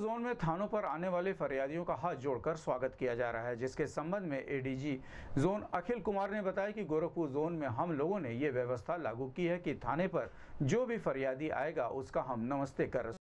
zone में थानों पर आने वाले फरियादियों का हाथ जोड़कर स्वागत किया जा रहा है जिसके संबंध में एडीजी जोन अखिल कुमार ने बताया कि गोरखपुर जोन में हम लोगों ने ये व्यवस्था लागू की है कि थाने पर जो भी फरियादी आएगा उसका हम नमस्ते कर